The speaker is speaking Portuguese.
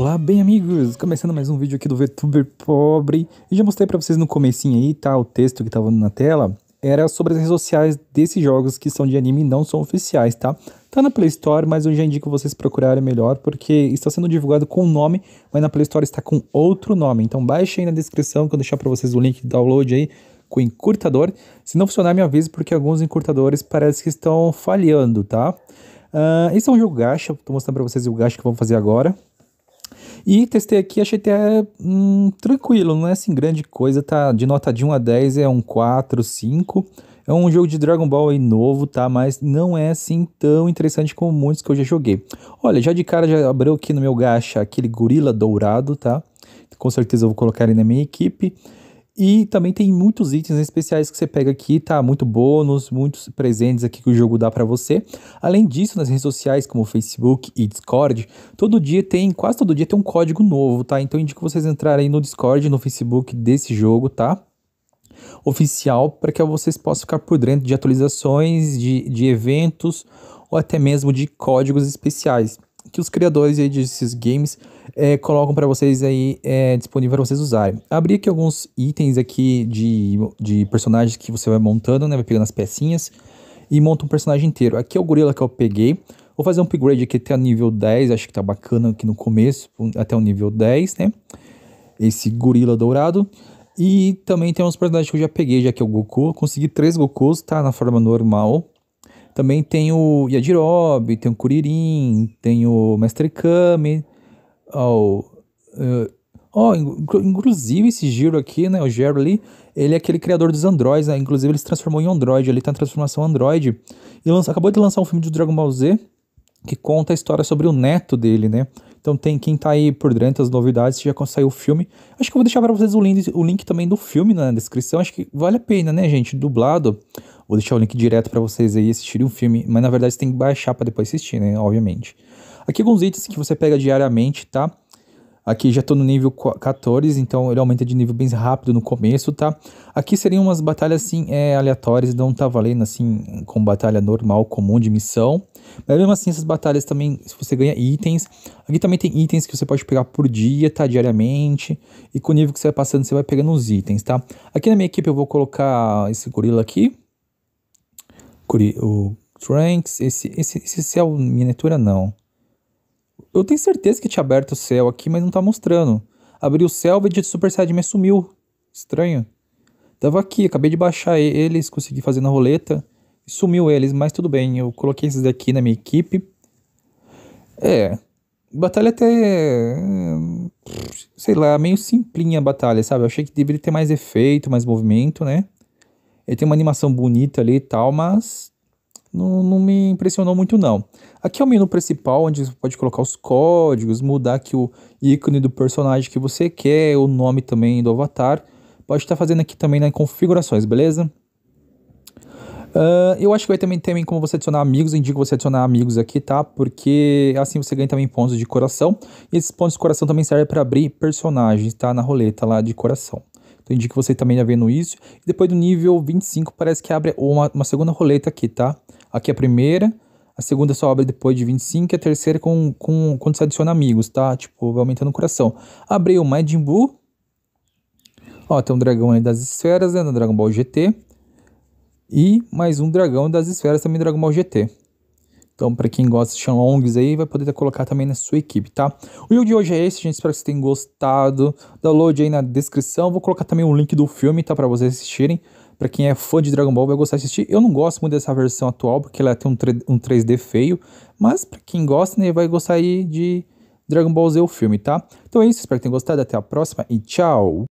Olá, bem amigos! Começando mais um vídeo aqui do VTuber Pobre. E já mostrei para vocês no comecinho aí, tá? O texto que tava na tela era sobre as redes sociais desses jogos que são de anime e não são oficiais, tá? Tá na Play Store, mas eu já indico vocês procurarem melhor, porque está sendo divulgado com um nome, mas na Play Store está com outro nome. Então baixe aí na descrição que eu deixar para vocês o link de download aí com o encurtador. Se não funcionar, me avise, porque alguns encurtadores parece que estão falhando, tá? Uh, ah, esse é um jogo gacha, tô mostrando para vocês o gacha que vamos fazer agora. E testei aqui, achei até hum, tranquilo, não é assim grande coisa, tá? De nota de 1 a 10 é um 4, 5. É um jogo de Dragon Ball aí novo, tá? Mas não é assim tão interessante como muitos que eu já joguei. Olha, já de cara já abriu aqui no meu gacha aquele gorila dourado, tá? Com certeza eu vou colocar ele na minha equipe. E também tem muitos itens especiais que você pega aqui, tá? Muito bônus, muitos presentes aqui que o jogo dá para você. Além disso, nas redes sociais como Facebook e Discord, todo dia tem, quase todo dia tem um código novo, tá? Então eu indico vocês entrarem no Discord, no Facebook desse jogo, tá? Oficial, para que vocês possam ficar por dentro de atualizações, de, de eventos ou até mesmo de códigos especiais que os criadores aí desses games é, colocam para vocês aí é, disponível para vocês usarem. Abri aqui alguns itens aqui de, de personagens que você vai montando, né? Vai pegando as pecinhas e monta um personagem inteiro. Aqui é o gorila que eu peguei. Vou fazer um upgrade aqui até o nível 10, acho que tá bacana aqui no começo, até o nível 10, né? Esse gorila dourado. E também tem uns personagens que eu já peguei, já que é o Goku. consegui três Gokus, tá? Na forma normal. Também tem o Yajirobe, tem o Kuririn, tem o Mestre Kami, ao. Uh, oh, inclusive esse giro aqui, né? O Gero ali, ele é aquele criador dos androids, né? Inclusive ele se transformou em Android, ele tá em transformação Android. E lança, acabou de lançar um filme do Dragon Ball Z que conta a história sobre o neto dele, né? Então tem quem tá aí por dentro das novidades, já saiu o filme. Acho que eu vou deixar para vocês o link, o link também do filme na descrição. Acho que vale a pena, né, gente? Dublado. Vou deixar o link direto para vocês aí assistirem o filme, mas na verdade você tem que baixar para depois assistir, né, obviamente. Aqui alguns itens que você pega diariamente, tá? Aqui já estou no nível 14, então ele aumenta de nível bem rápido no começo, tá? Aqui seriam umas batalhas, assim, é, aleatórias, não tá valendo, assim, com batalha normal, comum de missão. Mas mesmo assim, essas batalhas também, se você ganha itens. Aqui também tem itens que você pode pegar por dia, tá? Diariamente. E com o nível que você vai passando, você vai pegando os itens, tá? Aqui na minha equipe eu vou colocar esse gorila aqui. O Tranks, esse, esse, esse é o miniatura não. Eu tenho certeza que tinha aberto o céu aqui, mas não tá mostrando. Abriu o céu Selvage de Super Saiyajin, sumiu. Estranho. Tava aqui, acabei de baixar eles, consegui fazer na roleta. Sumiu eles, mas tudo bem, eu coloquei esses daqui na minha equipe. É. Batalha até. Sei lá, meio simplinha a batalha, sabe? Eu achei que deveria ter mais efeito, mais movimento, né? Ele tem uma animação bonita ali e tal, mas não, não me impressionou muito não. Aqui é o menu principal, onde você pode colocar os códigos, mudar aqui o ícone do personagem que você quer, o nome também do avatar. Pode estar fazendo aqui também nas né, configurações, beleza? Uh, eu acho que vai também ter como você adicionar amigos, eu indico você adicionar amigos aqui, tá? Porque assim você ganha também pontos de coração. E esses pontos de coração também servem para abrir personagens, tá? Na roleta lá de coração. Então indico você também já vendo isso. E depois do nível 25 parece que abre uma, uma segunda roleta aqui, tá? Aqui é a primeira, a segunda só abre depois de 25 e a terceira com, com, quando você adiciona amigos, tá? Tipo, vai aumentando o coração. Abri o Majin Buu. Ó, tem um dragão aí das esferas, né? No Dragon Ball GT. E mais um dragão das esferas também Dragon Ball GT. Então, para quem gosta de Shenlongs aí, vai poder colocar também na sua equipe, tá? O jogo de hoje é esse, gente. Espero que vocês tenham gostado. Download aí na descrição. Vou colocar também o link do filme, tá? Para vocês assistirem. Para quem é fã de Dragon Ball, vai gostar de assistir. Eu não gosto muito dessa versão atual, porque ela tem um, 3, um 3D feio. Mas para quem gosta, né, vai gostar aí de Dragon Ball Z o filme, tá? Então é isso. Espero que tenham gostado. Até a próxima e tchau!